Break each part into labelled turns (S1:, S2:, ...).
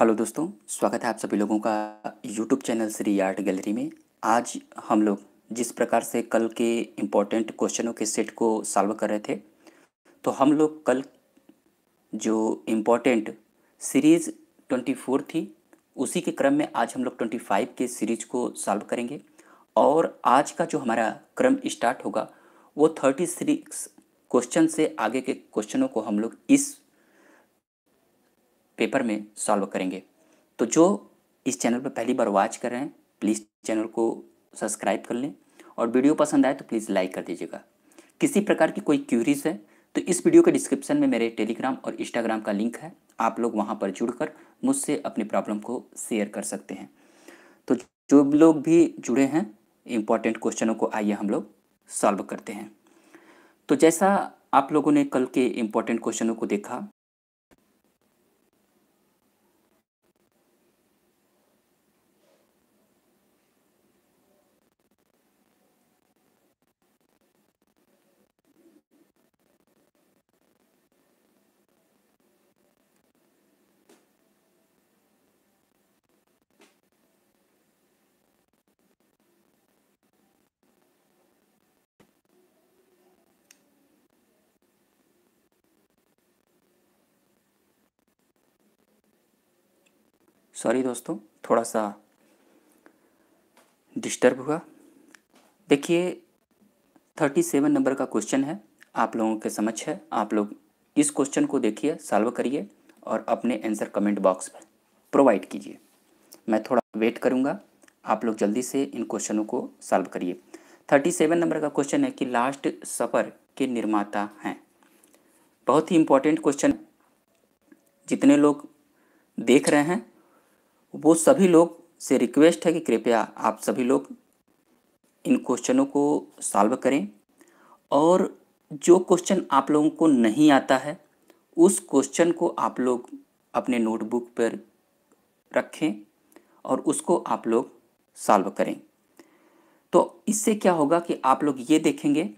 S1: hello दोस्तों स्वागत है आप सभी लोगों का YouTube channel Shri art gallery में आज हम लोग जिस प्रकार से कल के इम्पोर्टेंट क्वेश्चनों के सेट को सॉल्व कर रहे थे तो हम लोग कल जो इम्पोर्टेंट सीरीज़ ट्वेंटी फोर थी उसी के क्रम में आज हम लोग ट्वेंटी फाइव के सीरीज को सॉल्व करेंगे और आज का जो हमारा क्रम स्टार्ट होगा वो थर्टी सिक्स क्वेश्चन से आगे के क्वेश्चनों को हम लोग इस पेपर में सॉल्व करेंगे तो जो इस चैनल पर पहली बार वॉच कर रहे हैं प्लीज़ चैनल को सब्सक्राइब कर लें और वीडियो पसंद आए तो प्लीज़ लाइक कर दीजिएगा किसी प्रकार की कोई क्यूरीज है तो इस वीडियो के डिस्क्रिप्शन में मेरे टेलीग्राम और इंस्टाग्राम का लिंक है आप लोग वहाँ पर जुड़कर मुझसे अपनी प्रॉब्लम को शेयर कर सकते हैं तो जो लोग भी जुड़े हैं इम्पॉर्टेंट क्वेश्चनों को आइए हम लोग सॉल्व करते हैं तो जैसा आप लोगों ने कल के इम्पॉर्टेंट क्वेश्चनों को देखा सॉरी दोस्तों थोड़ा सा डिस्टर्ब हुआ देखिए थर्टी सेवन नंबर का क्वेश्चन है आप लोगों के समझ है आप लोग इस क्वेश्चन को देखिए सॉल्व करिए और अपने आंसर कमेंट बॉक्स में प्रोवाइड कीजिए मैं थोड़ा वेट करूँगा आप लोग जल्दी से इन क्वेश्चनों को सॉल्व करिए थर्टी सेवन नंबर का क्वेश्चन है कि लास्ट सफ़र के निर्माता हैं बहुत ही इम्पोर्टेंट क्वेश्चन जितने लोग देख रहे हैं वो सभी लोग से रिक्वेस्ट है कि कृपया आप सभी लोग इन क्वेश्चनों को सॉल्व करें और जो क्वेश्चन आप लोगों को नहीं आता है उस क्वेश्चन को आप लोग अपने नोटबुक पर रखें और उसको आप लोग सॉल्व करें तो इससे क्या होगा कि आप लोग ये देखेंगे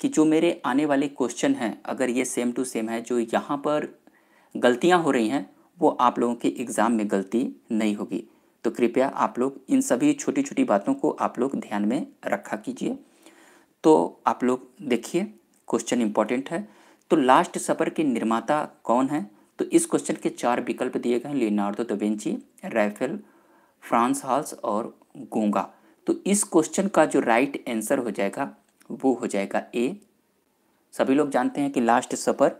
S1: कि जो मेरे आने वाले क्वेश्चन हैं अगर ये सेम टू सेम है जो यहाँ पर गलतियाँ हो रही हैं वो आप लोगों के एग्ज़ाम में गलती नहीं होगी तो कृपया आप लोग इन सभी छोटी छोटी बातों को आप लोग ध्यान में रखा कीजिए तो आप लोग देखिए क्वेश्चन इम्पॉर्टेंट है तो लास्ट सफर के निर्माता कौन है तो इस क्वेश्चन के चार विकल्प दिए गए हैं Leonardo da Vinci Raphael Frans Hals और गोंगा तो इस क्वेश्चन का जो राइट आंसर हो जाएगा वो हो जाएगा ए सभी लोग जानते हैं कि लास्ट सफर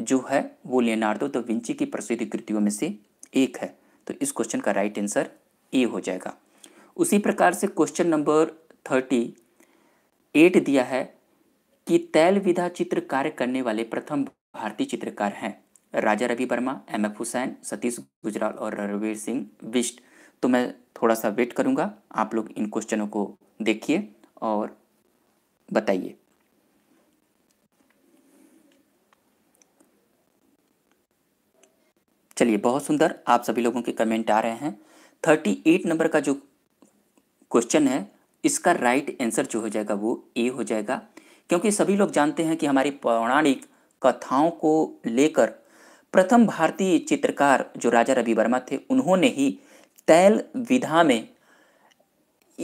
S1: जो है वो लियनार्डो द विंची की प्रसिद्ध कृतियों में से एक है तो इस क्वेश्चन का राइट आंसर ए हो जाएगा उसी प्रकार से क्वेश्चन नंबर थर्टी एट दिया है कि तैल विधा चित्र कार्य करने वाले प्रथम भारतीय चित्रकार हैं राजा रवि वर्मा एम एफ हुसैन सतीश गुजराल और रणवीर सिंह विष्ट तो मैं थोड़ा सा वेट करूंगा आप लोग इन क्वेश्चनों को देखिए और बताइए चलिए बहुत सुंदर आप सभी लोगों के कमेंट आ रहे हैं थर्टी एट नंबर का जो क्वेश्चन है इसका राइट right आंसर जो हो जाएगा वो ए हो जाएगा क्योंकि सभी लोग जानते हैं कि हमारी पौराणिक कथाओं को लेकर प्रथम भारतीय चित्रकार जो राजा रवि वर्मा थे उन्होंने ही तैल विधा में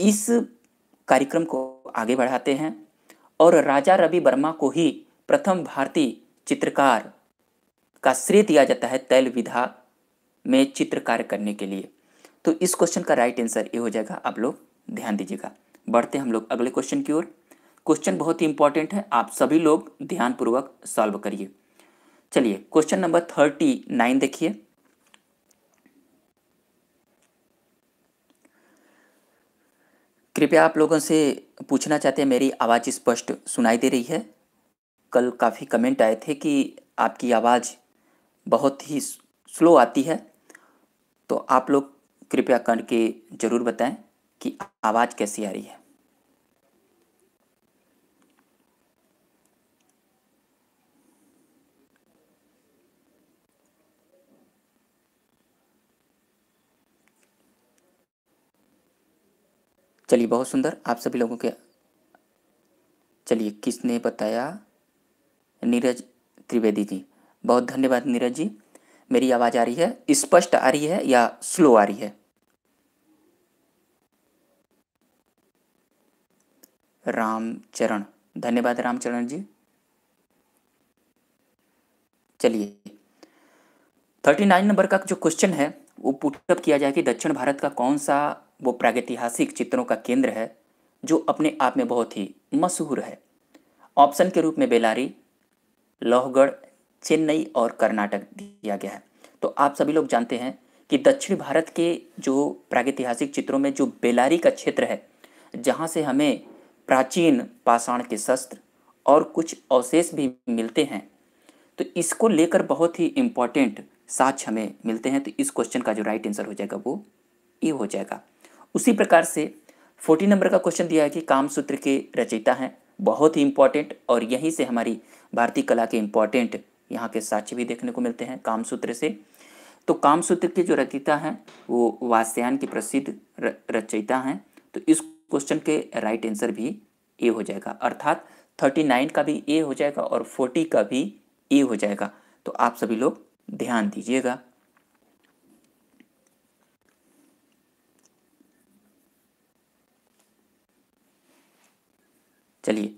S1: इस कार्यक्रम को आगे बढ़ाते हैं और राजा रवि वर्मा को ही प्रथम भारतीय चित्रकार का श्रेय दिया जाता है तैल विधा में चित्रकार करने के लिए तो इस क्वेश्चन का राइट आंसर ये हो जाएगा आप लोग ध्यान दीजिएगा बढ़ते हम लोग अगले क्वेश्चन की ओर क्वेश्चन बहुत ही इंपॉर्टेंट है आप सभी लोग ध्यानपूर्वक सॉल्व करिए चलिए क्वेश्चन नंबर थर्टी नाइन देखिए कृपया आप लोगों से पूछना चाहते हैं मेरी आवाज़ स्पष्ट सुनाई दे रही है कल काफ़ी कमेंट आए थे कि आपकी आवाज़ बहुत ही स्लो आती है तो आप लोग कृपया करके ज़रूर बताएं कि आवाज़ कैसी आ रही है चलिए बहुत सुंदर आप सभी लोगों के चलिए किसने बताया नीरज त्रिवेदी जी बहुत धन्यवाद नीरज जी मेरी आवाज़ आ रही है स्पष्ट आ रही है या स्लो आ रही है रामचरण धन्यवाद रामचरण जी चलिए थर्टी नाइन नंबर का जो क्वेश्चन है वो पुटअप किया जाए कि दक्षिण भारत का कौन सा वो प्रागैतिहासिक चित्रों का केंद्र है जो अपने आप में बहुत ही मशहूर है ऑप्शन के रूप में बेलारी लोहगढ़ चेन्नई और कर्नाटक दिया गया है तो आप सभी लोग जानते हैं कि दक्षिण भारत के जो प्रागैतिहासिक चित्रों में जो बेलारी का क्षेत्र है जहाँ से हमें प्राचीन पाषाण के शस्त्र और कुछ अवशेष भी मिलते हैं तो इसको लेकर बहुत ही इम्पॉर्टेंट साक्ष हमें मिलते हैं तो इस क्वेश्चन का जो राइट आंसर हो जाएगा वो ये हो जाएगा उसी प्रकार से फोर्टी नंबर का क्वेश्चन दिया है कि कामसूत्र के रचयिता हैं बहुत ही इम्पॉर्टेंट और यहीं से हमारी भारतीय कला के इम्पॉर्टेंट यहाँ के साक्ष्य भी देखने को मिलते हैं कामसूत्र से तो कामसूत्र के जो रचयिता हैं वो वास्यान की प्रसिद्ध रचयिता हैं तो इस क्वेश्चन के राइट आंसर भी ए हो जाएगा अर्थात थर्टी नाइन का भी ए हो जाएगा और फोर्टी का भी ए हो जाएगा तो आप सभी लोग ध्यान दीजिएगा चलिए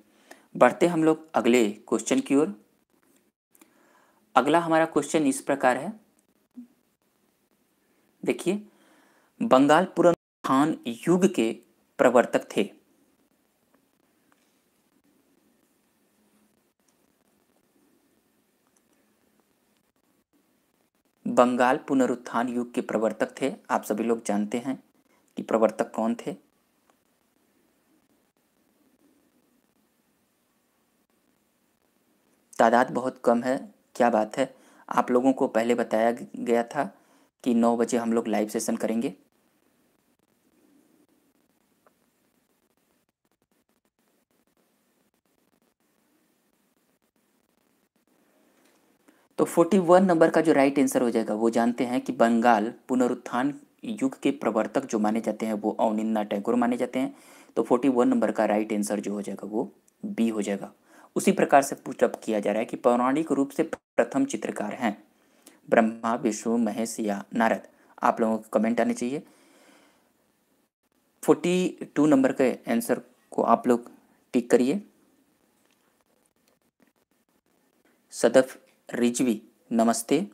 S1: बढ़ते हम लोग अगले क्वेश्चन की ओर अगला हमारा क्वेश्चन इस प्रकार है देखिए बंगाल पुनरुत्थान युग के प्रवर्तक थे बंगाल पुनरुत्थान युग के प्रवर्तक थे आप सभी लोग जानते हैं कि प्रवर्तक कौन थे तादाद बहुत कम है क्या बात है आप लोगों को पहले बताया गया था कि नौ बजे हम लोग लाइव सेशन करेंगे तो 41 नंबर का जो राइट आंसर हो जाएगा वो जानते हैं कि बंगाल पुनरुत्थान युग के प्रवर्तक जो माने जाते हैं वो अवनिंदा टैगोर माने जाते हैं तो 41 नंबर का राइट आंसर जो हो जाएगा वो बी हो जाएगा उसी प्रकार से पुटअप किया जा रहा है कि पौराणिक रूप से प्रथम चित्रकार हैं ब्रह्मा विष्णु महेश या नारद आप लोगों को कमेंट आने चाहिए फोर्टी टू नंबर के आंसर को आप लोग टिक करिए सदफ रिजवी नमस्ते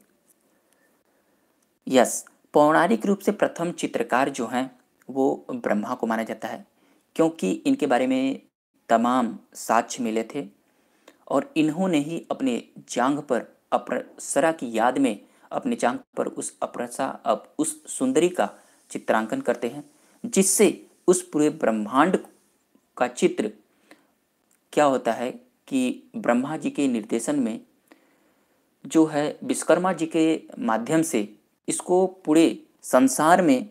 S1: यस पौराणिक रूप से प्रथम चित्रकार जो हैं वो ब्रह्मा को माना जाता है क्योंकि इनके बारे में तमाम साक्ष्य मिले थे और इन्होंने ही अपने जांग पर अप्सरा की याद में अपने जांग पर उस अपरसा अब उस सुंदरी का चित्रांकन करते हैं जिससे उस पूरे ब्रह्मांड का चित्र क्या होता है कि ब्रह्मा जी के निर्देशन में जो है विश्वकर्मा जी के माध्यम से इसको पूरे संसार में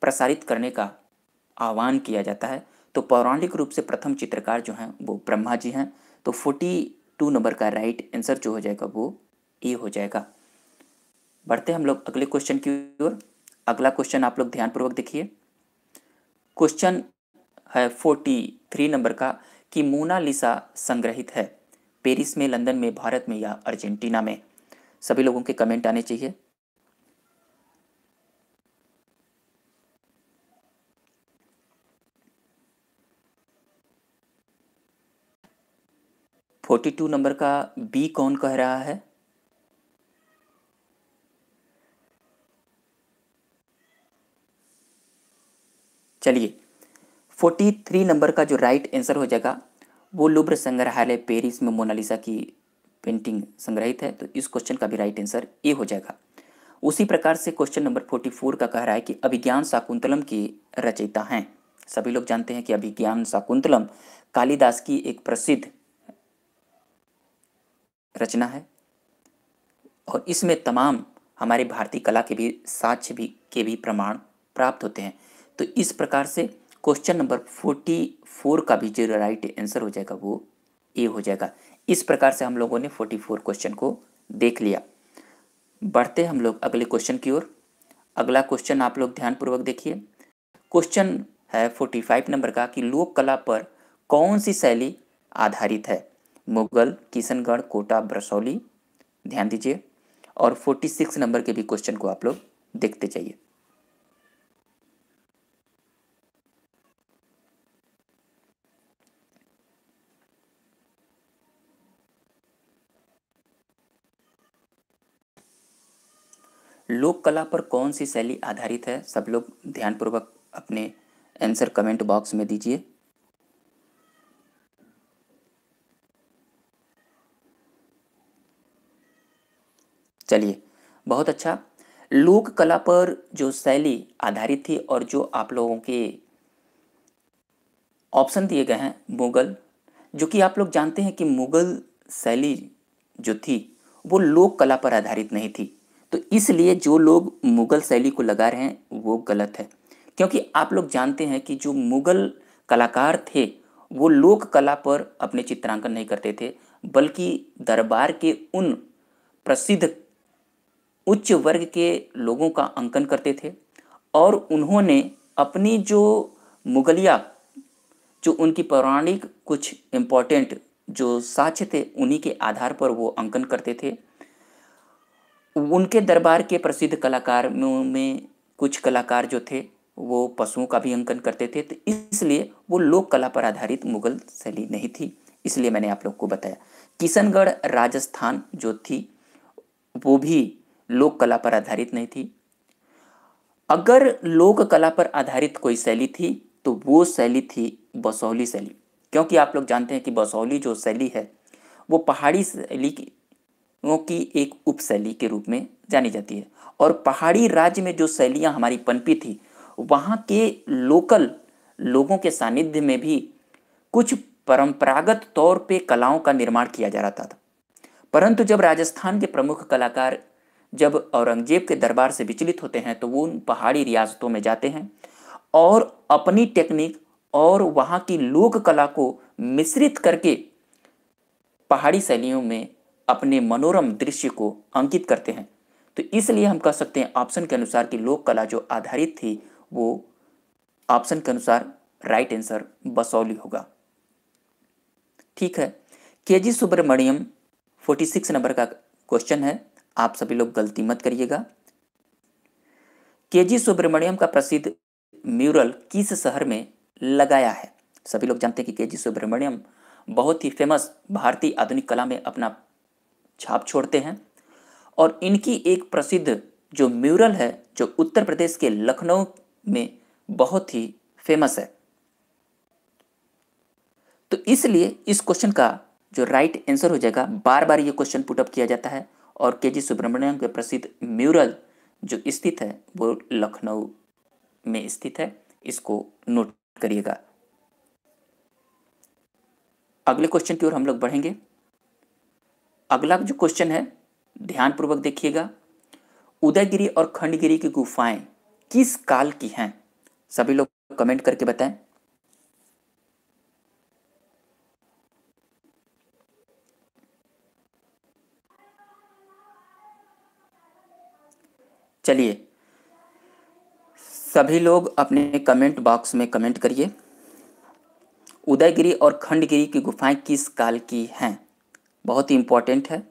S1: प्रसारित करने का आह्वान किया जाता है तो पौराणिक रूप से प्रथम चित्रकार जो हैं वो ब्रह्मा जी हैं तो फोर्टी टू नंबर का राइट आंसर जो हो जाएगा वो ए हो जाएगा बढ़ते हम लोग अगले क्वेश्चन की ओर अगला क्वेश्चन आप लोग ध्यानपूर्वक देखिए क्वेश्चन है फोर्टी थ्री नंबर का कि मोनालिसा संग्रहित है पेरिस में लंदन में भारत में या अर्जेंटीना में सभी लोगों के कमेंट आने चाहिए फोर्टी टू नंबर का बी कौन कह रहा है चलिए फोर्टी थ्री नंबर का जो राइट आंसर हो जाएगा वो लुब्र संग्रहालय पेरिस में मोनालिसा की पेंटिंग संग्रहित है तो इस क्वेश्चन का भी राइट आंसर ए हो जाएगा उसी प्रकार से क्वेश्चन नंबर फोर्टी फोर का कह रहा है कि अभिज्ञान शाकुंतलम की रचयिता हैं सभी लोग जानते हैं कि अभिज्ञान शाकुंतलम कालिदास की एक प्रसिद्ध रचना है और इसमें तमाम हमारे भारतीय कला के भी साक्ष्य भी के भी प्रमाण प्राप्त होते हैं तो इस प्रकार से क्वेश्चन नंबर फोर्टी फोर का भी जो राइट आंसर हो जाएगा वो ए हो जाएगा इस प्रकार से हम लोगों ने फोर्टी फोर क्वेश्चन को देख लिया बढ़ते हम लोग अगले क्वेश्चन की ओर अगला क्वेश्चन आप लोग ध्यानपूर्वक देखिए क्वेश्चन है फोर्टी फाइव नंबर का कि लोक कला पर कौन सी शैली आधारित है मुगल किशनगढ़ कोटा बरसौली ध्यान दीजिए और 46 नंबर के भी क्वेश्चन को आप लोग देखते जाइए लोक कला पर कौन सी शैली आधारित है सब लोग ध्यानपूर्वक अपने आंसर कमेंट बॉक्स में दीजिए चलिए बहुत अच्छा लोक कला पर जो शैली आधारित थी और जो आप लोगों के ऑप्शन दिए गए हैं मुगल जो कि आप लोग जानते हैं कि मुगल शैली जो थी वो लोक कला पर आधारित नहीं थी तो इसलिए जो लोग मुगल शैली को लगा रहे हैं वो गलत है क्योंकि आप लोग जानते हैं कि जो मुगल कलाकार थे वो लोक कला पर अपने चित्रांकन नहीं करते थे बल्कि दरबार के उन प्रसिद्ध उच्च वर्ग के लोगों का अंकन करते थे और उन्होंने अपनी जो मुगलिया जो उनकी पौराणिक कुछ इम्पोर्टेंट जो साक्ष्य थे उन्हीं के आधार पर वो अंकन करते थे उनके दरबार के प्रसिद्ध कलाकार में कुछ कलाकार जो थे वो पशुओं का भी अंकन करते थे तो इसलिए वो लोक कला पर आधारित मुगल शैली नहीं थी इसलिए मैंने आप लोग को बताया किशनगढ़ राजस्थान जो थी वो भी लोक कला पर आधारित नहीं थी अगर लोक कला पर आधारित कोई शैली थी तो वो शैली थी बसौली शैली क्योंकि आप लोग जानते हैं कि बसौली जो शैली है वो पहाड़ी शैली की की एक उपशैली के रूप में जानी जाती है और पहाड़ी राज्य में जो शैलियाँ हमारी पनपी थी वहाँ के लोकल लोगों के सानिध्य में भी कुछ परंपरागत तौर पे कलाओं का निर्माण किया जा रहा था परंतु जब राजस्थान के प्रमुख कलाकार जब औरंगजेब के दरबार से विचलित होते हैं तो वो उन पहाड़ी रियासतों में जाते हैं और अपनी टेक्निक और वहाँ की लोक कला को मिश्रित करके पहाड़ी शैलियों में अपने मनोरम दृश्य को अंकित करते हैं तो इसलिए हम कह सकते हैं ऑप्शन के अनुसार कि लोक कला जो आधारित थी वो ऑप्शन के अनुसार राइट आंसर बसौली होगा ठीक है K G Subramanyan forty six number का क्वेश्चन है आप सभी लोग गलती मत करिएगा के जी सुब्रमण्यम का प्रसिद्ध म्यूरल किस शहर में लगाया है सभी लोग जानते हैं कि के जी सुब्रमण्यम बहुत ही फेमस भारतीय आधुनिक कला में अपना छाप छोड़ते हैं और इनकी एक प्रसिद्ध जो म्यूरल है जो उत्तर प्रदेश के लखनऊ में बहुत ही फेमस है तो इसलिए इस क्वेश्चन का जो राइट आंसर हो जाएगा बार बार ये क्वेश्चन पुटअप किया जाता है और के जी सुब्रमण्यम के प्रसिद्ध म्यूरल जो स्थित है वो लखनऊ में स्थित है इसको नोट करिएगा अगले क्वेश्चन की ओर हम लोग बढ़ेंगे अगला जो क्वेश्चन है ध्यानपूर्वक देखिएगा उदयगिरी और खंडगिरी की गुफाएं किस काल की हैं सभी लोग कमेंट करके बताएं चलिए सभी लोग अपने कमेंट बॉक्स में कमेंट करिए उदयगिरी और खंडगिरी की गुफाएं किस काल की हैं बहुत ही इंपॉर्टेंट है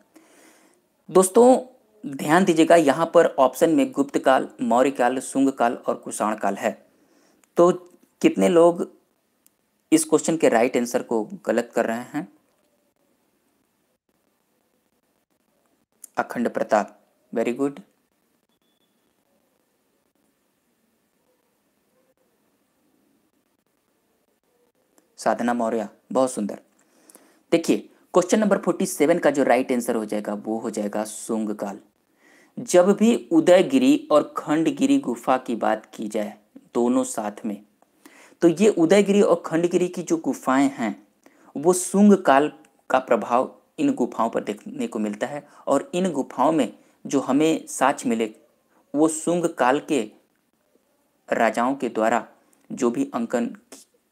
S1: दोस्तों ध्यान दीजिएगा यहाँ पर ऑप्शन में गुप्त काल मौर्य काल शुंग काल और कुषाण काल है तो कितने लोग इस क्वेश्चन के राइट आंसर को गलत कर रहे हैं अखंड प्रताप वेरी गुड साधना मौर्य बहुत सुंदर देखिए क्वेश्चन नंबर फोर्टी सेवन का जो राइट आंसर हो जाएगा वो हो जाएगा सुंग काल जब भी उदयगिरी और खंडगिरी गुफा की बात की जाए दोनों साथ में तो ये उदयगिरी और खंडगिरी की जो गुफाएं हैं वो सुंग काल का प्रभाव इन गुफाओं पर देखने को मिलता है और इन गुफाओं में जो हमें साक्ष मिले वो सुंग काल के राजाओं के द्वारा जो भी अंकन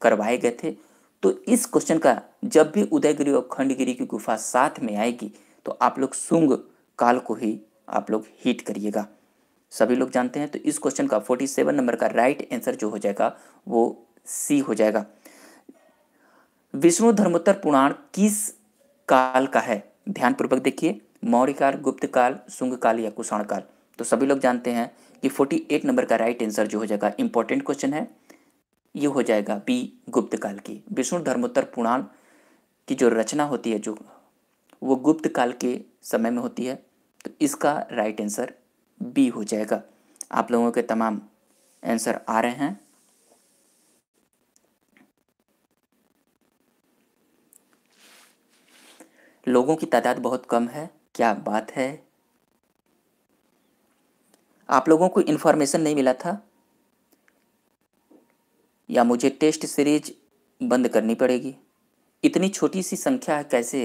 S1: करवाए गए थे तो इस क्वेश्चन का जब भी उदयगिरी और खंडगिरी की गुफा साथ में आएगी तो आप लोग सुंग काल को ही आप लोग हीट करिएगा सभी लोग जानते हैं तो इस क्वेश्चन का 47 नंबर का राइट आंसर जो हो जाएगा वो सी हो जाएगा विष्णु धर्मोत्तर पुराण किस काल का है ध्यानपूर्वक देखिए मौर्य काल गुप्त काल शुंग काल या कुषाण काल तो सभी लोग जानते हैं कि 48 नंबर का राइट आंसर जो हो जाएगा इंपॉर्टेंट क्वेश्चन है ये हो जाएगा बी गुप्त काल की विष्णु धर्मोत्तर पुराण की जो रचना होती है जो वो गुप्त काल के समय में होती है तो इसका राइट आंसर बी हो जाएगा आप लोगों के तमाम आंसर आ रहे हैं लोगों की तादाद बहुत कम है क्या बात है आप लोगों को इन्फॉर्मेशन नहीं मिला था या मुझे टेस्ट सीरीज बंद करनी पड़ेगी इतनी छोटी सी संख्या कैसे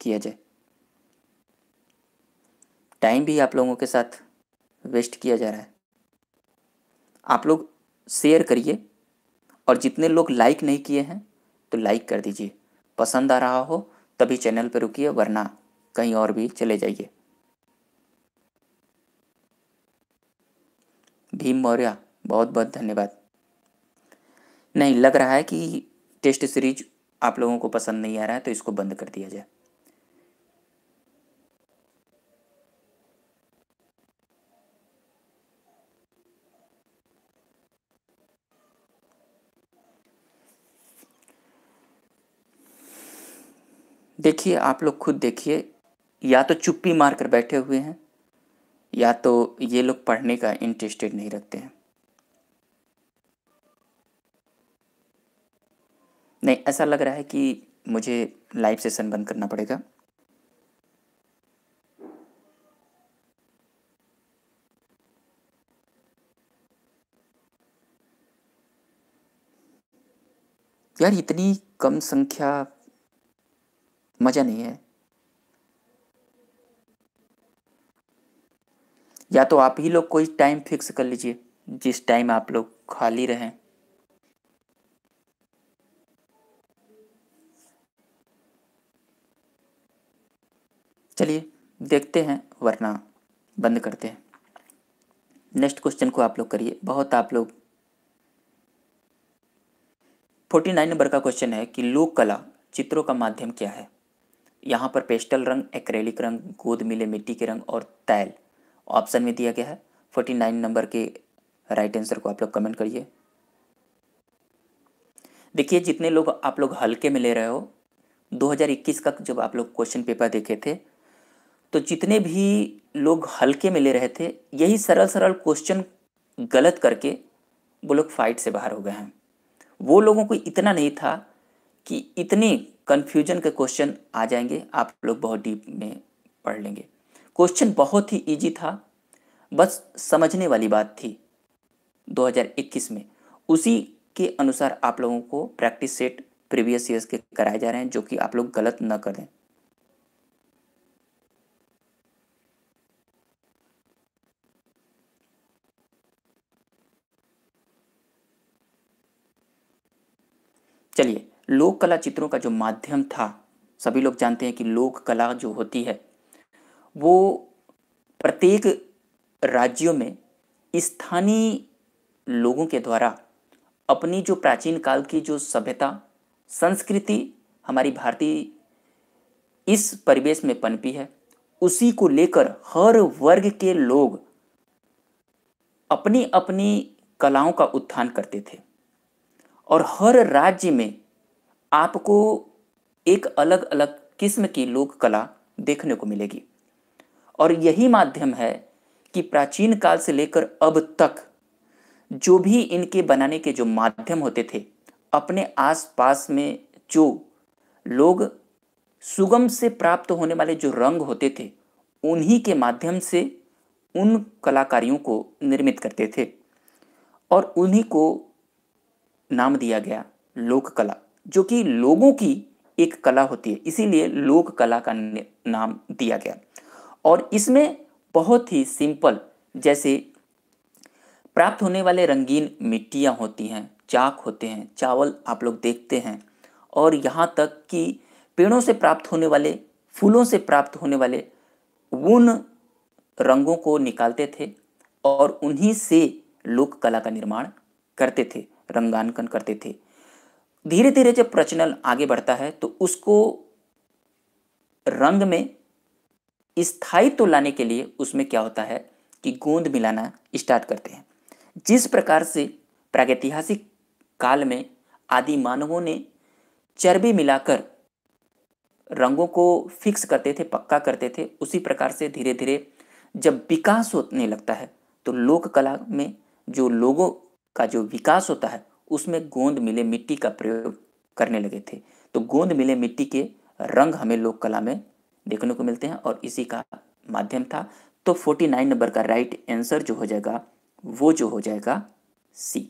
S1: किया जाए टाइम भी आप लोगों के साथ वेस्ट किया जा रहा है आप लोग शेयर करिए और जितने लोग लाइक नहीं किए हैं तो लाइक कर दीजिए पसंद आ रहा हो तभी चैनल पर रुकिए वरना कहीं और भी चले जाइए भीम मौर्य बहुत बहुत धन्यवाद नहीं लग रहा है कि टेस्ट सीरीज आप लोगों को पसंद नहीं आ रहा है तो इसको बंद कर दिया जाए देखिए आप लोग खुद देखिए या तो चुप्पी मारकर बैठे हुए हैं या तो ये लोग पढ़ने का इंटरेस्टेड नहीं रखते हैं नहीं ऐसा लग रहा है कि मुझे लाइव सेशन बंद करना पड़ेगा यार इतनी कम संख्या मज़ा नहीं है या तो आप ही लोग कोई टाइम फिक्स कर लीजिए जिस टाइम आप लोग खाली रहें चलिए देखते हैं वरना बंद करते हैं नेक्स्ट क्वेश्चन को आप लोग करिए बहुत आप लोग फोर्टी नाइन नंबर का क्वेश्चन है कि लोक कला चित्रों का माध्यम क्या है यहाँ पर पेस्टल रंग एक्रेलिक रंग गोद मिले मिट्टी के रंग और तैल ऑप्शन में दिया गया है फोर्टी नाइन नंबर के राइट आंसर को आप लोग कमेंट करिए देखिए जितने लोग आप लोग हल्के में ले रहे हो 2021 का जब आप लोग क्वेश्चन पेपर देखे थे तो जितने भी लोग हल्के में ले रहे थे यही सरल सरल क्वेश्चन गलत करके वो लोग फाइट से बाहर हो गए हैं वो लोगों को इतना नहीं था कि इतने कन्फ्यूजन के क्वेश्चन आ जाएंगे आप लोग बहुत डीप में पढ़ लेंगे क्वेश्चन बहुत ही ईजी था बस समझने वाली बात थी 2021 में उसी के अनुसार आप लोगों को प्रैक्टिस सेट प्रीवियस ईयर्स के कराए जा रहे हैं जो कि आप लोग गलत ना करें चलिए लोक कला चित्रों का जो माध्यम था सभी लोग जानते हैं कि लोक कला जो होती है वो प्रत्येक राज्यों में स्थानीय लोगों के द्वारा अपनी जो प्राचीन काल की जो सभ्यता संस्कृति हमारी भारतीय इस परिवेश में पनपी है उसी को लेकर हर वर्ग के लोग अपनी अपनी कलाओं का उत्थान करते थे और हर राज्य में आपको एक अलग अलग किस्म की लोक कला देखने को मिलेगी और यही माध्यम है कि प्राचीन काल से लेकर अब तक जो भी इनके बनाने के जो माध्यम होते थे अपने आसपास में जो लोग सुगम से प्राप्त होने वाले जो रंग होते थे उन्हीं के माध्यम से उन कलाकारियों को निर्मित करते थे और उन्हीं को नाम दिया गया लोक कला जो कि लोगों की एक कला होती है इसीलिए लोक कला का नाम दिया गया और इसमें बहुत ही सिंपल जैसे प्राप्त होने वाले रंगीन मिट्टियाँ होती हैं चाक होते हैं चावल आप लोग देखते हैं और यहाँ तक कि पेड़ों से प्राप्त होने वाले फूलों से प्राप्त होने वाले उन रंगों को निकालते थे और उन्हीं से लोक कला का निर्माण करते थे रंगांकन करते थे धीरे धीरे जब प्रचलन आगे बढ़ता है तो उसको रंग में स्थायित्व लाने के लिए उसमें क्या होता है कि गोंद मिलाना स्टार्ट करते हैं जिस प्रकार से प्रागैतिहासिक काल में आदि मानवों ने चर्बी मिलाकर रंगों को फिक्स करते थे पक्का करते थे उसी प्रकार से धीरे धीरे जब विकास होने लगता है तो लोक कला में जो लोगों का जो विकास होता है उसमें गोंद मिले मिट्टी का प्रयोग करने लगे थे तो गोंद मिले मिट्टी के रंग हमें लोक कला में देखने को मिलते हैं और इसी का माध्यम था तो 49 नंबर का राइट आंसर जो हो जाएगा वो जो हो जाएगा सी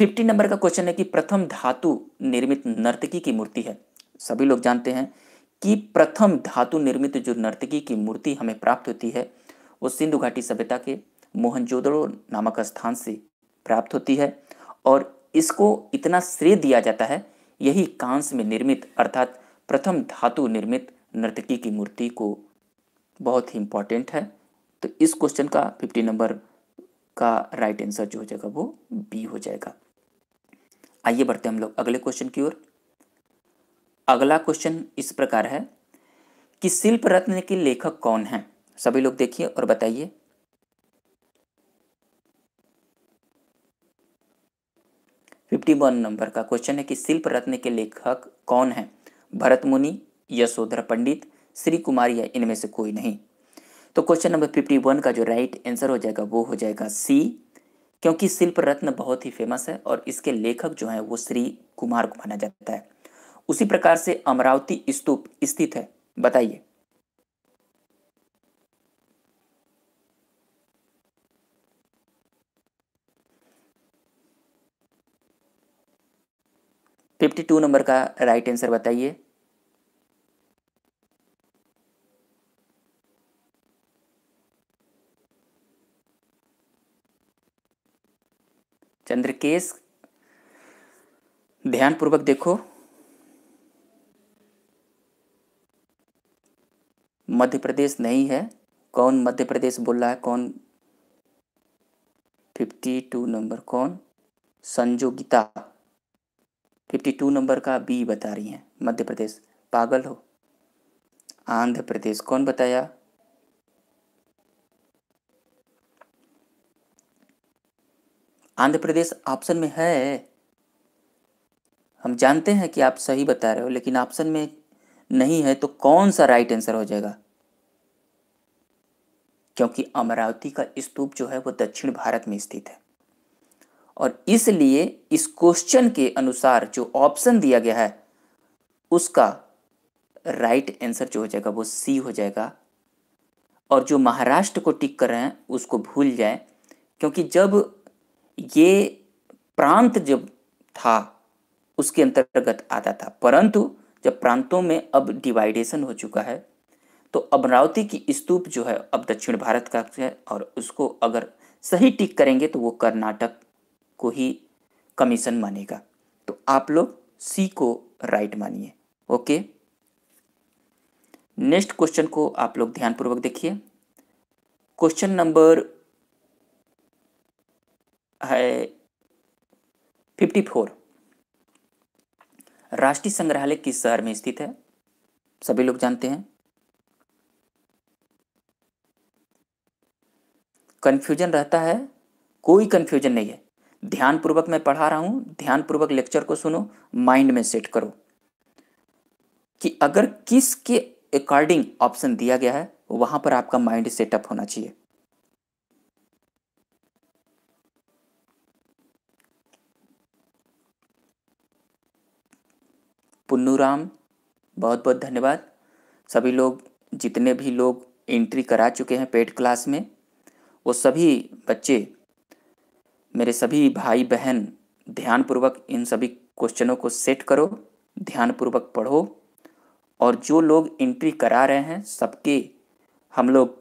S1: 50 नंबर का क्वेश्चन है कि प्रथम धातु निर्मित नर्तकी की मूर्ति है सभी लोग जानते हैं कि प्रथम धातु निर्मित जो नर्तकी की मूर्ति हमें प्राप्त होती है वो सिंधु घाटी सभ्यता के मोहनजोदड़ो नामक स्थान से प्राप्त होती है और इसको इतना श्रेय दिया जाता है यही कांस में निर्मित अर्थात प्रथम धातु निर्मित नर्तकी की मूर्ति को बहुत ही इम्पॉर्टेंट है तो इस क्वेश्चन का फिफ्टी नंबर का राइट आंसर जो हो जाएगा वो बी हो जाएगा आइए बढ़ते हम लोग अगले क्वेश्चन की ओर अगला क्वेश्चन इस प्रकार है कि शिल्प रत्न के लेखक कौन हैं सभी लोग देखिए और बताइए फिफ्टी वन नंबर का क्वेश्चन है कि शिल्प रत्न के लेखक कौन है भरत मुनि यशोधर पंडित श्री कुमार या इनमें से कोई नहीं तो क्वेश्चन नंबर फिफ्टी वन का जो राइट आंसर हो जाएगा वो हो जाएगा सी क्योंकि शिल्प रत्न बहुत ही फेमस है और इसके लेखक जो है वो श्री कुमार को माना जाता है उसी प्रकार से अमरावती स्तूप स्थित है बताइए फिफ्टी टू नंबर का राइट आंसर बताइए चंद्रकेश ध्यानपूर्वक देखो मध्य प्रदेश नहीं है कौन मध्य प्रदेश बोल रहा है कौन फिफ्टी टू नंबर कौन संजोगिता फिफ्टी टू नंबर का बी बता रही हैं मध्य प्रदेश पागल हो आंध्र प्रदेश कौन बताया आंध्र प्रदेश ऑप्शन में है हम जानते हैं कि आप सही बता रहे हो लेकिन ऑप्शन में नहीं है तो कौन सा राइट आंसर हो जाएगा क्योंकि अमरावती का स्तूप जो है वो दक्षिण भारत में स्थित है और इसलिए इस क्वेश्चन के अनुसार जो ऑप्शन दिया गया है उसका राइट आंसर जो हो जाएगा वो सी हो जाएगा और जो महाराष्ट्र को टिक कर रहे हैं उसको भूल जाए क्योंकि जब ये प्रांत जब था उसके अंतर्गत आता था परंतु जब प्रांतों में अब डिवाइडेशन हो चुका है तो अमरावती की स्तूप जो है अब दक्षिण भारत का है और उसको अगर सही टिक करेंगे तो वो कर्नाटक को ही कमीशन मानेगा तो आप लोग सी को राइट मानिए ओके नेक्स्ट क्वेश्चन को आप लोग ध्यानपूर्वक देखिए क्वेश्चन नंबर है फिफ्टी फोर राष्ट्रीय संग्रहालय किस शहर में स्थित है सभी लोग जानते हैं कंफ्यूजन रहता है कोई कंफ्यूजन नहीं है ध्यानपूर्वक मैं पढ़ा रहा हूं ध्यानपूर्वक लेक्चर को सुनो माइंड में सेट करो कि अगर किस के अकॉर्डिंग ऑप्शन दिया गया है वहां पर आपका माइंड सेटअप होना चाहिए राम बहुत बहुत धन्यवाद सभी लोग जितने भी लोग एंट्री करा चुके हैं पेड क्लास में वो सभी बच्चे मेरे सभी भाई बहन ध्यानपूर्वक इन सभी क्वेश्चनों को सेट करो ध्यानपूर्वक पढ़ो और जो लोग एंट्री करा रहे हैं सबके हम लोग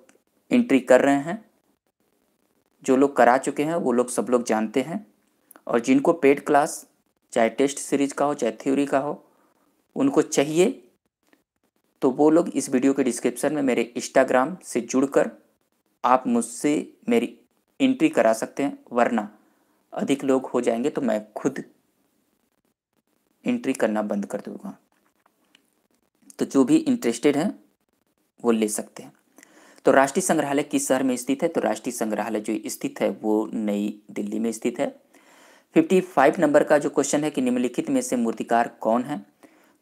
S1: एंट्री कर रहे हैं जो लोग करा चुके हैं वो लोग सब लोग जानते हैं और जिनको पेड क्लास चाहे टेस्ट सीरीज का हो चाहे थ्योरी का हो उनको चाहिए तो वो लोग इस वीडियो के डिस्क्रिप्शन में मेरे इंस्टाग्राम से जुड़कर आप मुझसे मेरी एंट्री करा सकते हैं वरना अधिक लोग हो जाएंगे तो मैं खुद एंट्री करना बंद कर दूंगा तो जो भी इंटरेस्टेड है वो ले सकते हैं तो राष्ट्रीय संग्रहालय किस शहर में स्थित है तो राष्ट्रीय संग्रहालय जो स्थित है वो नई दिल्ली में स्थित है 55 नंबर का जो क्वेश्चन है कि निम्नलिखित में से मूर्तिकार कौन है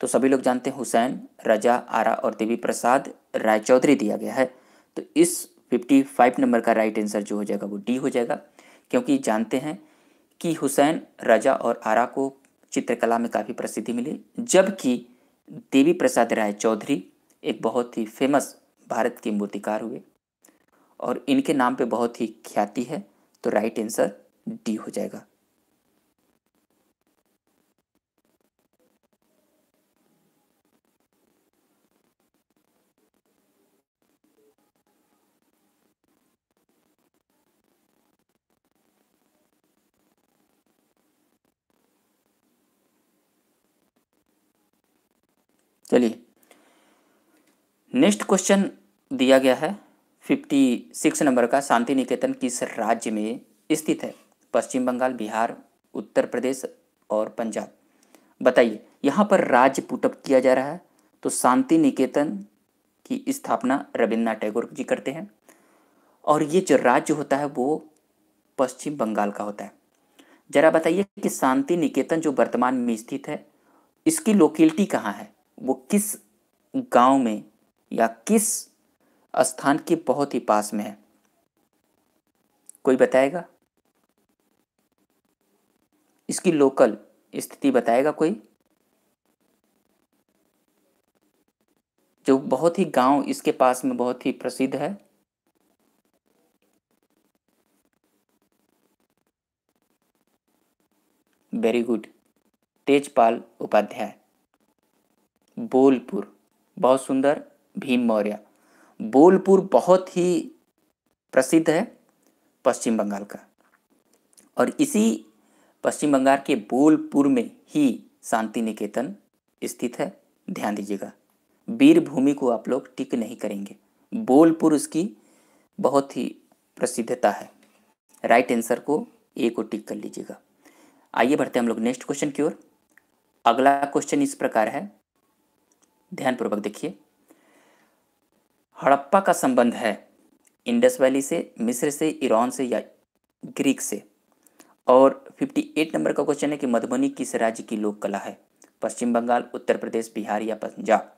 S1: तो सभी लोग जानते हैं हुसैन रजा आरा और देवी प्रसाद राय चौधरी दिया गया है तो इस 55 नंबर का राइट आंसर जो हो जाएगा वो डी हो जाएगा क्योंकि जानते हैं कि हुसैन राजा और आरा को चित्रकला में काफ़ी प्रसिद्धि मिली जबकि देवी प्रसाद राय चौधरी एक बहुत ही फेमस भारत के मूर्तिकार हुए और इनके नाम पे बहुत ही ख्याति है तो राइट आंसर डी हो जाएगा चलिए नेक्स्ट क्वेश्चन दिया गया है फिफ्टी सिक्स नंबर का शांति निकेतन किस राज्य में स्थित है पश्चिम बंगाल बिहार उत्तर प्रदेश और पंजाब बताइए यहाँ पर राज्य पुटअप किया जा रहा है तो शांति निकेतन की स्थापना रविन्द्रनाथ टैगोर जी करते हैं और ये जो राज्य होता है वो पश्चिम बंगाल का होता है जरा बताइए कि शांति निकेतन जो वर्तमान में स्थित है इसकी लोकेलिटी कहाँ है वो किस गांव में या किस स्थान के बहुत ही पास में है कोई बताएगा इसकी लोकल स्थिति बताएगा कोई जो बहुत ही गांव इसके पास में बहुत ही प्रसिद्ध है वेरी गुड तेजपाल उपाध्याय बोलपुर बहुत सुंदर भीम मौर्य बोलपुर बहुत ही प्रसिद्ध है पश्चिम बंगाल का और इसी पश्चिम बंगाल के बोलपुर में ही शांति निकेतन स्थित है ध्यान दीजिएगा वीर भूमि को आप लोग टिक नहीं करेंगे बोलपुर उसकी बहुत ही प्रसिद्धता है राइट आंसर को ए को टिक कर लीजिएगा आइए बढ़ते हम लोग नेक्स्ट क्वेश्चन की ओर अगला क्वेश्चन इस प्रकार है ध्यानपूर्वक देखिए हड़प्पा का संबंध है इंडस वैली से मिस्र से ईरान से या ग्रीक से और 58 नंबर का क्वेश्चन है कि मधुबनी किस राज्य की लोक कला है पश्चिम बंगाल उत्तर प्रदेश बिहार या पंजाब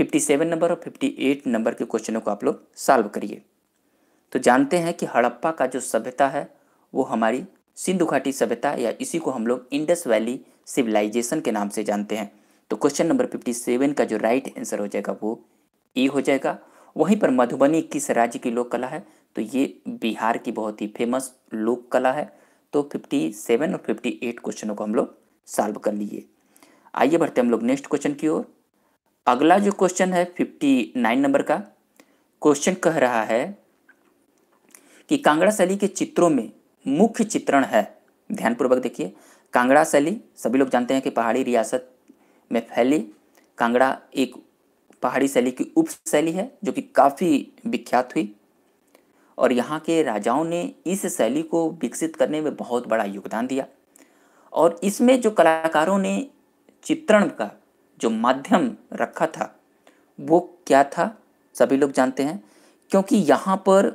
S1: 57 नंबर और 58 नंबर के क्वेश्चनों को आप लोग सॉल्व करिए तो जानते हैं कि हड़प्पा का जो सभ्यता है वो हमारी सिंधु घाटी सभ्यता या इसी को हम लोग इंडस वैली सिविलाइजेशन के नाम से जानते हैं तो क्वेश्चन नंबर फिफ्टी सेवन का जो राइट आंसर हो जाएगा वो ए हो जाएगा वहीं पर मधुबनी किस राज्य की लोक कला है तो ये बिहार की बहुत ही फेमस लोक कला है तो फिफ्टी सेवन और फिफ्टी एट क्वेश्चनों को हम लोग सॉल्व कर लिए आइए बढ़ते हम लोग नेक्स्ट क्वेश्चन की ओर अगला जो क्वेश्चन है फिफ्टी नाइन नंबर का क्वेश्चन कह रहा है कि कांगड़ा शैली के चित्रों में मुख्य चित्रण है ध्यानपूर्वक देखिए कांगड़ा शैली सभी लोग जानते हैं कि पहाड़ी रियासत में फैली कांगड़ा एक पहाड़ी शैली की उप शैली है जो कि काफ़ी विख्यात हुई और यहाँ के राजाओं ने इस शैली को विकसित करने में बहुत बड़ा योगदान दिया और इसमें जो कलाकारों ने चित्रण का जो माध्यम रखा था वो क्या था सभी लोग जानते हैं क्योंकि यहाँ पर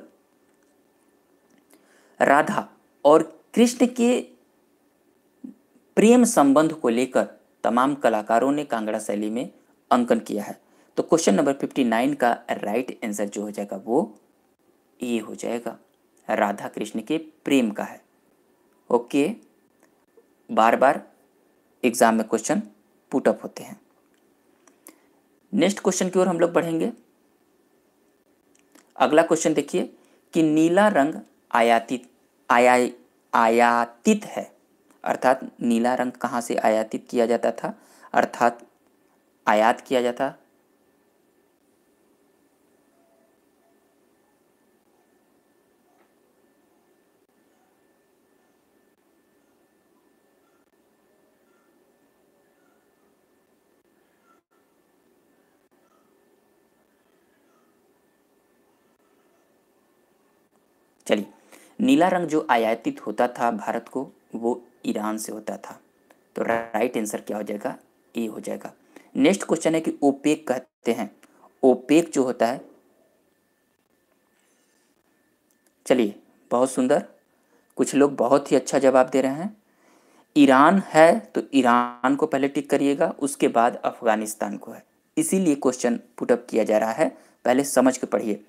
S1: राधा और कृष्ण के प्रेम संबंध को लेकर तमाम कलाकारों ने कांगड़ा शैली में अंकन किया है तो क्वेश्चन नंबर फिफ्टी नाइन का राइट आंसर जो हो जाएगा वो ए हो जाएगा राधा कृष्ण के प्रेम का है ओके बार बार एग्ज़ाम में क्वेश्चन पुटअप होते हैं नेक्स्ट क्वेश्चन की ओर हम लोग बढ़ेंगे अगला क्वेश्चन देखिए कि नीला रंग आयातित आया आयातित है अर्थात नीला रंग कहाँ से आयातित किया जाता था अर्थात आयात किया जाता चलिए नीला रंग जो आयातित होता था भारत को वो ईरान से होता था तो राइट आंसर क्या हो जाएगा ए हो जाएगा नेक्स्ट क्वेश्चन है कि ओपेक कहते हैं ओपेक जो होता है चलिए बहुत सुंदर कुछ लोग बहुत ही अच्छा जवाब दे रहे हैं ईरान है तो ईरान को पहले टिक करिएगा उसके बाद अफगानिस्तान को है इसीलिए क्वेश्चन पुटअप किया जा रहा है पहले समझ के पढ़िए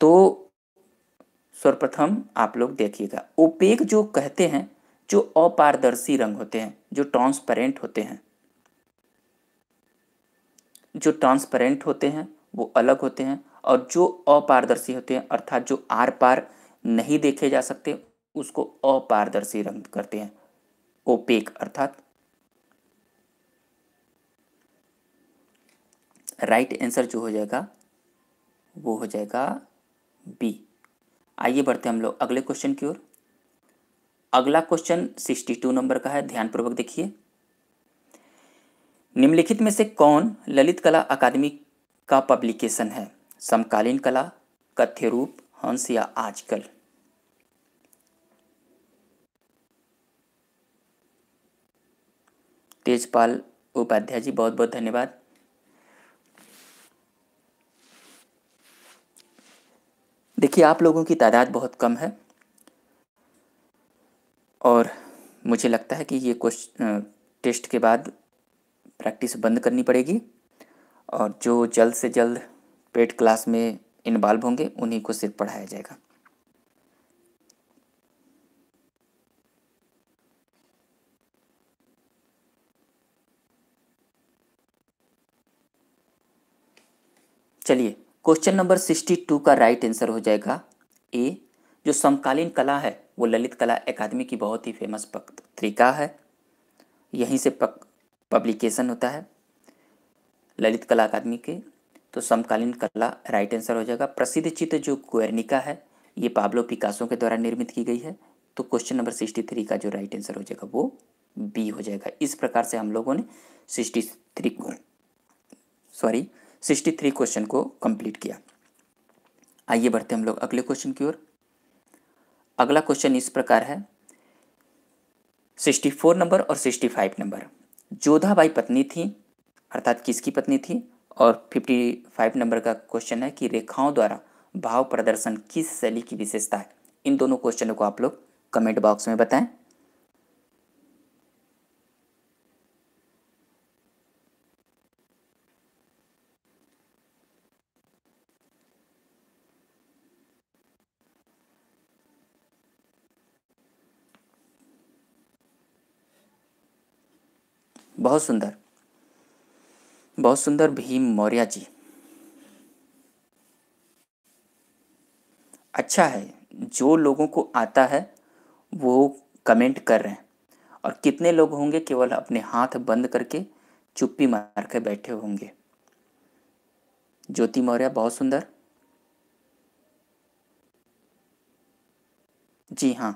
S1: तो सर्वप्रथम आप लोग देखिएगा ओपेक जो कहते हैं जो अपारदर्शी रंग होते हैं जो ट्रांसपेरेंट होते हैं जो ट्रांसपेरेंट होते हैं वो अलग होते हैं और जो अपारदर्शी होते हैं अर्थात जो आर पार नहीं देखे जा सकते उसको अपारदर्शी रंग करते हैं ओपेक अर्थात राइट आंसर जो हो जाएगा वो हो जाएगा बी आइए बढ़ते हम लोग अगले क्वेश्चन की ओर अगला क्वेश्चन 62 नंबर का है ध्यानपूर्वक देखिए निम्नलिखित में से कौन ललित कला अकादमी का पब्लिकेशन है समकालीन कला कथ्य रूप हंस या आजकल तेजपाल उपाध्याय जी बहुत बहुत धन्यवाद देखिए आप लोगों की तादाद बहुत कम है और मुझे लगता है कि ये क्वेश्चन टेस्ट के बाद प्रैक्टिस बंद करनी पड़ेगी और जो जल्द से जल्द पेड क्लास में इन्वॉल्व होंगे उन्हीं को सिर्फ पढ़ाया जाएगा चलिए क्वेश्चन नंबर सिक्सटी टू का राइट आंसर हो जाएगा ए जो समकालीन कला है वो ललित कला अकादमी की बहुत ही फेमस पत्रिका है यहीं से पक, पब्लिकेशन होता है ललित कला अकादमी के तो समकालीन कला राइट आंसर हो जाएगा प्रसिद्ध चित्र जो क्वेरनिका है ये पाब्लो पिकासो के द्वारा निर्मित की गई है तो क्वेश्चन नंबर सिक्सटी थ्री का जो राइट आंसर हो जाएगा वो बी हो जाएगा इस प्रकार से हम लोगों ने सिक्सटी थ्री को सॉरी सिक्सटी थ्री क्वेश्चन को कंप्लीट किया आइए बढ़ते हम लोग अगले क्वेश्चन की ओर अगला क्वेश्चन इस प्रकार है सिक्सटी फोर नंबर और सिक्सटी फाइव नंबर बाई पत्नी थी अर्थात किसकी पत्नी थी और फिफ्टी फाइव नंबर का क्वेश्चन है कि रेखाओं द्वारा भाव प्रदर्शन किस शैली की विशेषता है इन दोनों क्वेश्चनों को आप लोग कमेंट बॉक्स में बताएं बहुत सुंदर बहुत सुंदर भीम मौर्य जी अच्छा है जो लोगों को आता है वो कमेंट कर रहे हैं और कितने लोग होंगे केवल अपने हाथ बंद करके चुप्पी मार के बैठे होंगे ज्योति मौर्य बहुत सुंदर जी हाँ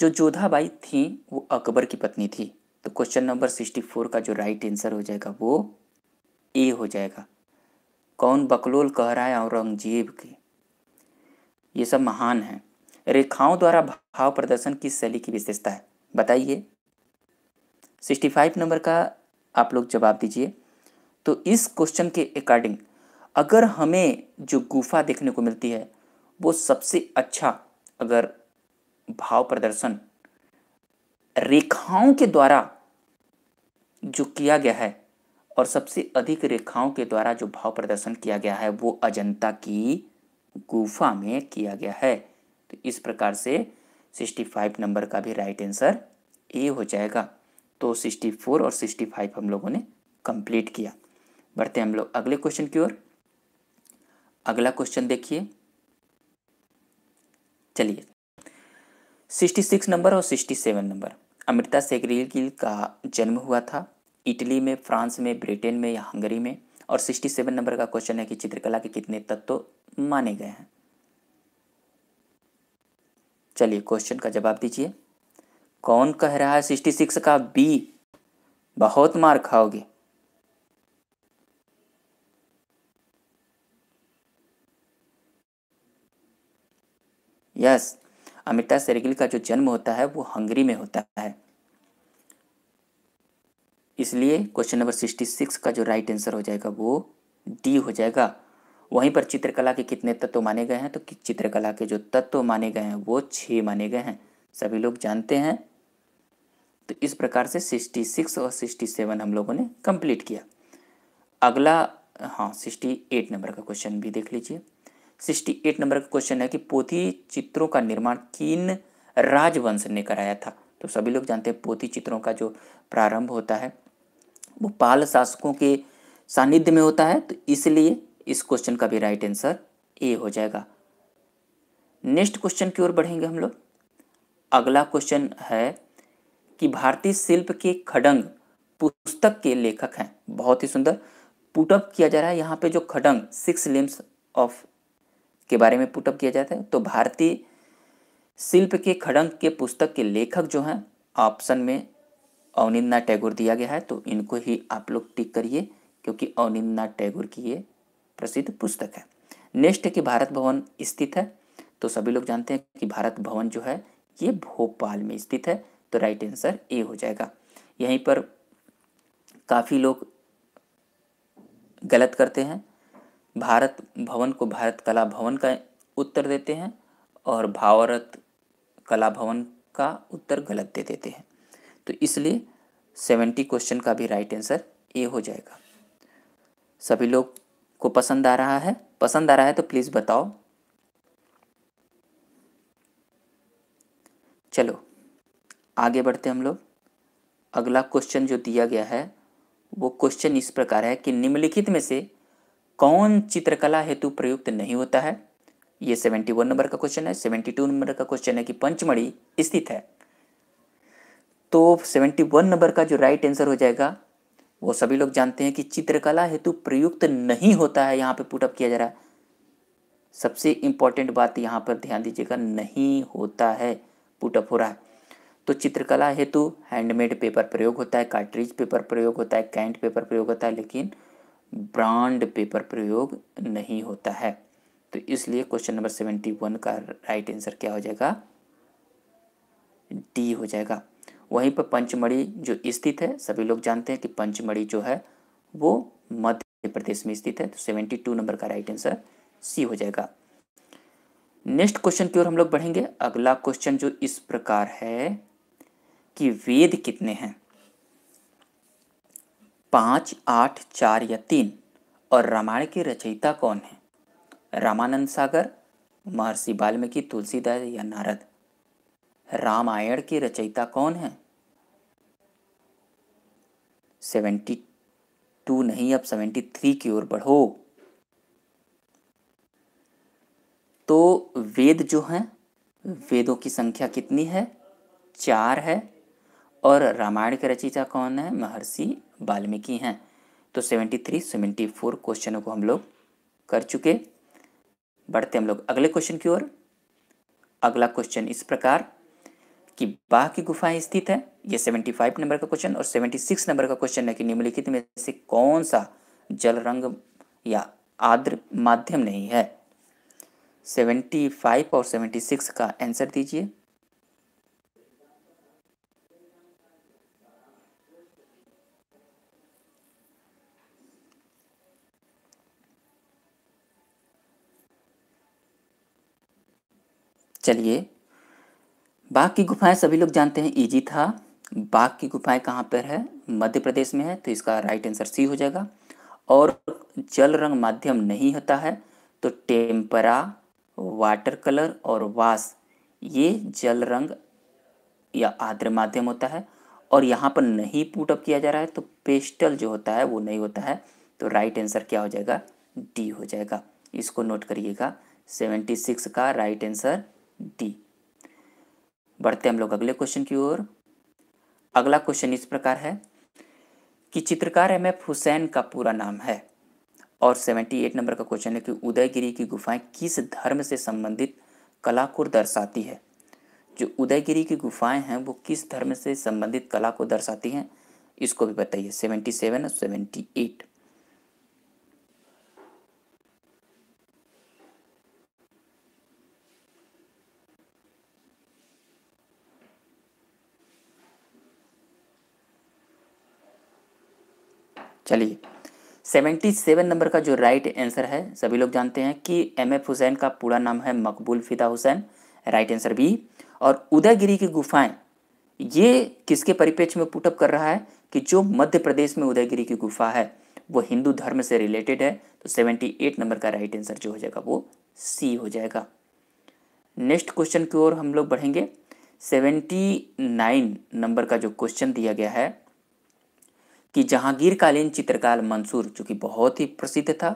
S1: जो जोधाबाई थी वो अकबर की पत्नी थी तो क्वेश्चन नंबर सिक्सटी फोर का जो राइट आंसर हो जाएगा वो ए हो जाएगा कौन बकलोल कह रहा है औरंगजेब की ये सब महान है रेखाओं द्वारा भाव प्रदर्शन किस शैली की विशेषता है बताइए सिक्सटी फाइव नंबर का आप लोग जवाब दीजिए तो इस क्वेश्चन के अकॉर्डिंग अगर हमें जो गुफा देखने को मिलती है वो सबसे अच्छा अगर भाव प्रदर्शन रेखाओं के द्वारा जो किया गया है और सबसे अधिक रेखाओं के द्वारा जो भाव प्रदर्शन किया गया है वो अजंता की गुफा में किया गया है तो इस प्रकार से 65 नंबर का भी राइट आंसर ए हो जाएगा तो 64 और 65 हम लोगों ने कंप्लीट किया बढ़ते हम लोग अगले क्वेश्चन की ओर अगला क्वेश्चन देखिए चलिए 66 नंबर और 67 नंबर अमृता सेगरील का जन्म हुआ था इटली में फ्रांस में ब्रिटेन में या हंगरी में और सिक्सटी सेवन नंबर का क्वेश्चन है कि चित्रकला के कितने तत्व माने गए हैं चलिए क्वेश्चन का जवाब दीजिए कौन कह रहा है सिक्सटी सिक्स का बी बहुत मार खाओगे यस अमिताभ शेरगिल का जो जन्म होता है वो हंगरी में होता है इसलिए क्वेश्चन नंबर सिक्सटी सिक्स का जो राइट आंसर हो जाएगा वो डी हो जाएगा वहीं पर चित्रकला के कितने तत्व माने गए हैं तो चित्रकला के जो तत्व माने गए हैं वो छः माने गए हैं सभी लोग जानते हैं तो इस प्रकार से सिक्सटी सिक्स और सिक्सटी सेवन हम लोगों ने कंप्लीट किया अगला हाँ सिक्सटी एट नंबर का क्वेश्चन भी देख लीजिए सिक्सटी एट नंबर का क्वेश्चन है कि पोथी चित्रों का निर्माण किन राजवंश ने कराया था तो सभी लोग जानते हैं पोथी चित्रों का जो प्रारंभ होता है वो पाल शासकों के सानिध्य में होता है तो इसलिए इस क्वेश्चन का भी राइट आंसर ए हो जाएगा नेक्स्ट क्वेश्चन की ओर बढ़ेंगे हम लोग अगला क्वेश्चन है कि भारतीय शिल्प के खडंग पुस्तक के लेखक हैं बहुत ही सुंदर पुटअप किया जा रहा है यहाँ पे जो खडंग सिक्स लिम्स ऑफ के बारे में पुटअप किया जाता है तो भारतीय शिल्प के खडंग के पुस्तक के लेखक जो हैं ऑप्शन में अवनिंद टैगोर दिया गया है तो इनको ही आप लोग टिक करिए क्योंकि अवनिंद टैगोर की ये प्रसिद्ध पुस्तक है नेक्स्ट है कि भारत भवन स्थित है तो सभी लोग जानते हैं कि भारत भवन जो है ये भोपाल में स्थित है तो राइट आंसर ए हो जाएगा यहीं पर काफ़ी लोग गलत करते हैं भारत भवन को भारत कला भवन का उत्तर देते हैं और भारत कला भवन का उत्तर गलत दे देते हैं तो इसलिए सेवेंटी क्वेश्चन का भी राइट आंसर ए हो जाएगा सभी लोग को पसंद आ रहा है पसंद आ रहा है तो प्लीज़ बताओ चलो आगे बढ़ते हम लोग अगला क्वेश्चन जो दिया गया है वो क्वेश्चन इस प्रकार है कि निम्नलिखित में से कौन चित्रकला हेतु प्रयुक्त नहीं होता है ये सेवेंटी वन नंबर का क्वेश्चन है सेवेंटी टू नंबर का क्वेश्चन है कि पंचमढ़ी स्थित है तो 71 नंबर का जो राइट आंसर हो जाएगा वो सभी लोग जानते हैं कि चित्रकला हेतु प्रयुक्त नहीं होता है यहाँ पे पुटअप किया जा रहा है सबसे इंपॉर्टेंट बात यहाँ पर ध्यान दीजिएगा नहीं होता है पुटअप हो रहा है तो चित्रकला हेतु हैंडमेड पेपर प्रयोग होता है कार्ट्रिज पेपर प्रयोग होता है कैंट पेपर प्रयोग होता है लेकिन ब्रांड पेपर प्रयोग नहीं होता है तो इसलिए क्वेश्चन नंबर सेवेंटी वन का राइट आंसर क्या हो जाएगा डी हो जाएगा वहीं पर पंचमढ़ी जो स्थित है सभी लोग जानते हैं कि पंचमढ़ी जो है वो मध्य प्रदेश में स्थित है तो सेवेंटी टू नंबर का राइट आंसर सी हो जाएगा नेक्स्ट क्वेश्चन की ओर हम लोग बढ़ेंगे अगला क्वेश्चन जो इस प्रकार है कि वेद कितने हैं पांच आठ चार या तीन और रामायण के रचयिता कौन है रामानंद सागर महर्षि वाल्मीकि तुलसीदास या नारद रामायण के रचयिता कौन है सेवेंटी टू नहीं अब सेवेंटी थ्री की ओर बढ़ो तो वेद जो हैं वेदों की संख्या कितनी है चार है और रामायण के रचयिता कौन है महर्षि वाल्मीकि हैं तो सेवेंटी थ्री सेवेंटी फोर क्वेश्चनों को हम लोग कर चुके बढ़ते हम लोग अगले क्वेश्चन की ओर अगला क्वेश्चन इस प्रकार कि की गुफाएं स्थित है ये 75 नंबर का क्वेश्चन और 76 नंबर का क्वेश्चन है कि निम्नलिखित में से कौन सा जल रंग या आद्र माध्यम नहीं है 75 और 76 का आंसर दीजिए चलिए बाघ की गुफाएं सभी लोग जानते हैं इजी e था बाघ की गुफाएं कहाँ पर है मध्य प्रदेश में है तो इसका राइट आंसर सी हो जाएगा और जल रंग माध्यम नहीं होता है तो टेम्परा वाटर कलर और वास ये जल रंग या आर्द्र माध्यम होता है और यहाँ पर नहीं अप किया जा रहा है तो पेस्टल जो होता है वो नहीं होता है तो राइट आंसर क्या हो जाएगा डी हो जाएगा इसको नोट करिएगा सेवेंटी सिक्स का राइट आंसर डी बढ़ते हम लोग अगले क्वेश्चन की ओर अगला क्वेश्चन इस प्रकार है कि चित्रकार एम एफ हुसैन का पूरा नाम है और सेवेंटी एट नंबर का क्वेश्चन है कि उदयगिरी की गुफाएं किस धर्म से संबंधित कला को दर्शाती है जो उदयगिरी की गुफाएं हैं वो किस धर्म से संबंधित कला को दर्शाती हैं इसको भी बताइए सेवेंटी सेवन और सेवेंटी एट चलिए सेवेंटी सेवन नंबर का जो राइट आंसर है सभी लोग जानते हैं कि एम एफ हुसैन का पूरा नाम है मकबूल फिदा हुसैन राइट आंसर बी और उदयगिरी की गुफाएं ये किसके परिपेक्ष में पुटअप कर रहा है कि जो मध्य प्रदेश में उदयगिरी की गुफा है वो हिंदू धर्म से रिलेटेड है तो सेवेंटी एट नंबर का राइट आंसर जो हो जाएगा वो सी हो जाएगा नेक्स्ट क्वेश्चन की ओर हम लोग बढ़ेंगे सेवेंटी नाइन नंबर का जो क्वेश्चन दिया गया है कि जहांगीरकालीन चित्रकार मंसूर जो कि बहुत ही प्रसिद्ध था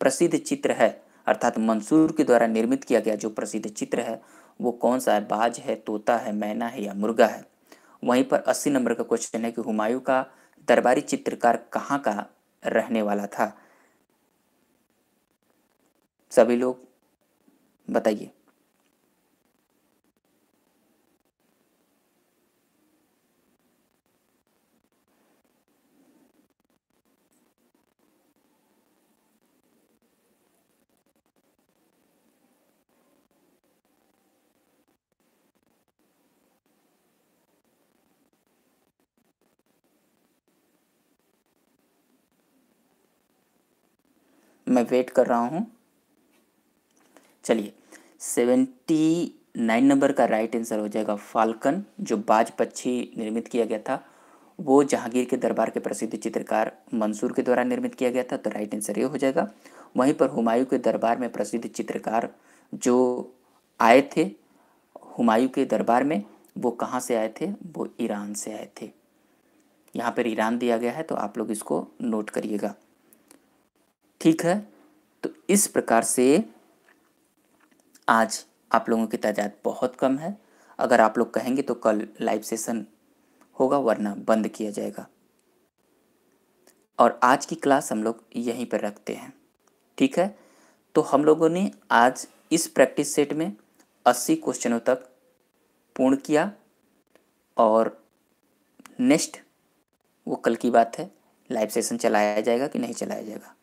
S1: प्रसिद्ध चित्र है अर्थात मंसूर के द्वारा निर्मित किया गया जो प्रसिद्ध चित्र है वो कौन सा है बाज है तोता है मैना है या मुर्गा है वहीं पर अस्सी नंबर का क्वेश्चन है कि हुमायूं का दरबारी चित्रकार कहाँ का रहने वाला था सभी लोग बताइए मैं वेट कर रहा हूँ चलिए सेवेंटी नाइन नंबर का राइट आंसर हो जाएगा फाल्कन जो बाज पक्षी निर्मित किया गया था वो जहांगीर के दरबार के प्रसिद्ध चित्रकार मंसूर के द्वारा निर्मित किया गया था तो राइट आंसर ये हो जाएगा वहीं पर हुमायूं के दरबार में प्रसिद्ध चित्रकार जो आए थे हुमायूं के दरबार में वो कहाँ से आए थे वो ईरान से आए थे यहाँ पर ईरान दिया गया है तो आप लोग इसको नोट करिएगा ठीक है तो इस प्रकार से आज आप लोगों की तादाद बहुत कम है अगर आप लोग कहेंगे तो कल लाइव सेशन होगा वरना बंद किया जाएगा और आज की क्लास हम लोग यहीं पर रखते हैं ठीक है तो हम लोगों ने आज इस प्रैक्टिस सेट में 80 क्वेश्चनों तक पूर्ण किया और नेक्स्ट वो कल की बात है लाइव सेशन चलाया जाएगा कि नहीं चलाया जाएगा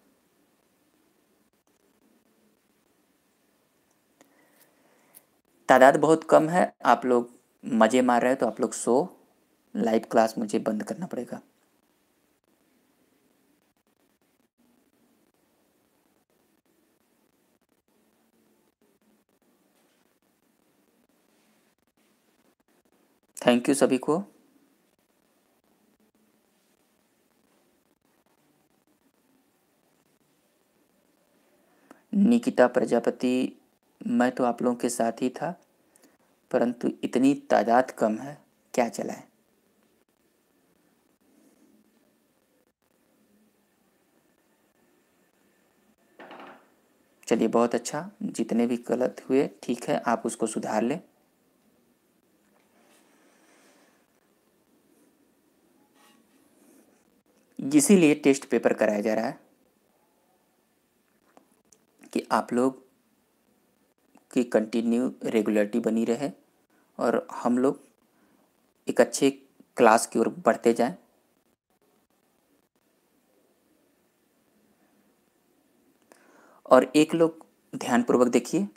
S1: तादाद बहुत कम है आप लोग मज़े मार रहे हैं तो आप लोग सो लाइव क्लास मुझे बंद करना पड़ेगा थैंक यू सभी को निकिता प्रजापति मैं तो आप लोगों के साथ ही था परंतु इतनी तादाद कम है क्या चलाएं चलिए बहुत अच्छा जितने भी गलत हुए ठीक है आप उसको सुधार लें इसीलिए टेस्ट पेपर कराया जा रहा है कि आप लोग की कंटिन्यू रेगुलरिटी बनी रहे और हम लोग एक अच्छे क्लास की ओर बढ़ते जाएं और एक लोग ध्यानपूर्वक देखिए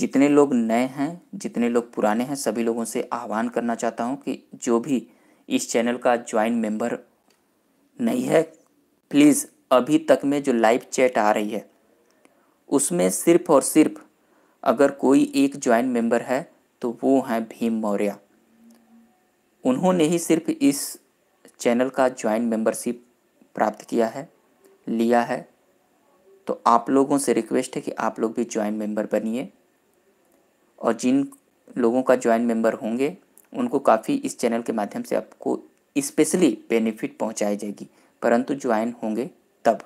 S1: जितने लोग नए हैं जितने लोग पुराने हैं सभी लोगों से आह्वान करना चाहता हूं कि जो भी इस चैनल का ज्वाइन मेंबर नहीं है प्लीज़ अभी तक में जो लाइव चैट आ रही है उसमें सिर्फ और सिर्फ अगर कोई एक ज्वाइन मेंबर है तो वो हैं भीम मौर्य उन्होंने ही सिर्फ इस चैनल का ज्वाइन मेंबरशिप प्राप्त किया है लिया है तो आप लोगों से रिक्वेस्ट है कि आप लोग भी ज्वाइन मेंबर बनिए और जिन लोगों का ज्वाइन मेंबर होंगे उनको काफ़ी इस चैनल के माध्यम से आपको स्पेशली बेनिफिट पहुंचाई जाएगी परंतु ज्वाइन होंगे तब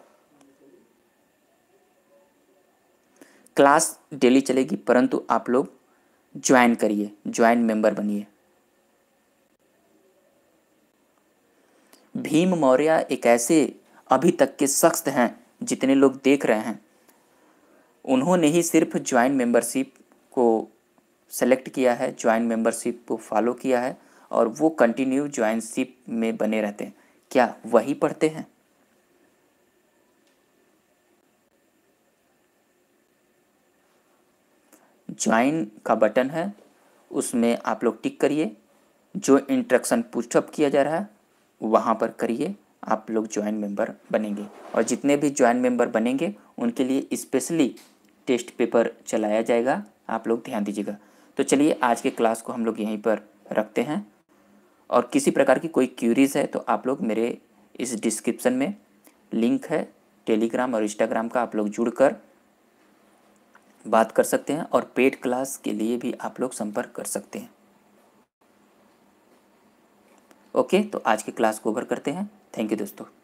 S1: क्लास डेली चलेगी परंतु आप लोग ज्वाइन करिए ज्वाइन मेंबर बनिए भीम मौर्य एक ऐसे अभी तक के शख्स हैं जितने लोग देख रहे हैं उन्होंने ही सिर्फ ज्वाइन मेंबरशिप को सेलेक्ट किया है ज्वाइन मेंबरशिप को फॉलो किया है और वो कंटिन्यू ज्वाइनशिप में बने रहते हैं क्या वही पढ़ते हैं ज्वाइन का बटन है उसमें आप लोग टिक करिए जो इंट्रक्शन पुस्टअप किया जा रहा है वहाँ पर करिए आप लोग ज्वाइन मेंबर बनेंगे और जितने भी ज्वाइन मेंबर बनेंगे उनके लिए स्पेशली टेस्ट पेपर चलाया जाएगा आप लोग ध्यान दीजिएगा तो चलिए आज के क्लास को हम लोग यहीं पर रखते हैं और किसी प्रकार की कोई क्यूरीज है तो आप लोग मेरे इस डिस्क्रिप्शन में लिंक है टेलीग्राम और इंस्टाग्राम का आप लोग जुड़कर बात कर सकते हैं और पेड क्लास के लिए भी आप लोग संपर्क कर सकते हैं ओके तो आज की क्लास को ओवर करते हैं थैंक यू दोस्तों